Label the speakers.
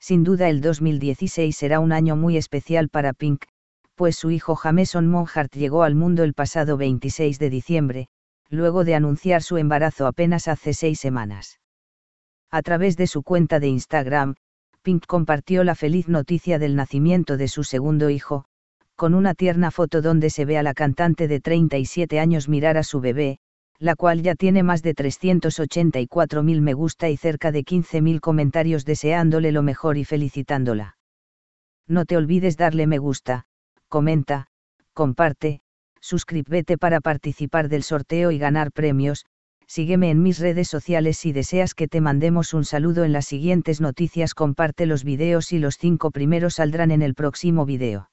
Speaker 1: Sin duda el 2016 será un año muy especial para Pink, pues su hijo Jameson Monhart llegó al mundo el pasado 26 de diciembre, luego de anunciar su embarazo apenas hace seis semanas. A través de su cuenta de Instagram, Pink compartió la feliz noticia del nacimiento de su segundo hijo, con una tierna foto donde se ve a la cantante de 37 años mirar a su bebé, la cual ya tiene más de 384.000 me gusta y cerca de 15.000 comentarios deseándole lo mejor y felicitándola. No te olvides darle me gusta, comenta, comparte, suscríbete para participar del sorteo y ganar premios, sígueme en mis redes sociales si deseas que te mandemos un saludo en las siguientes noticias comparte los videos y los cinco primeros saldrán en el próximo video.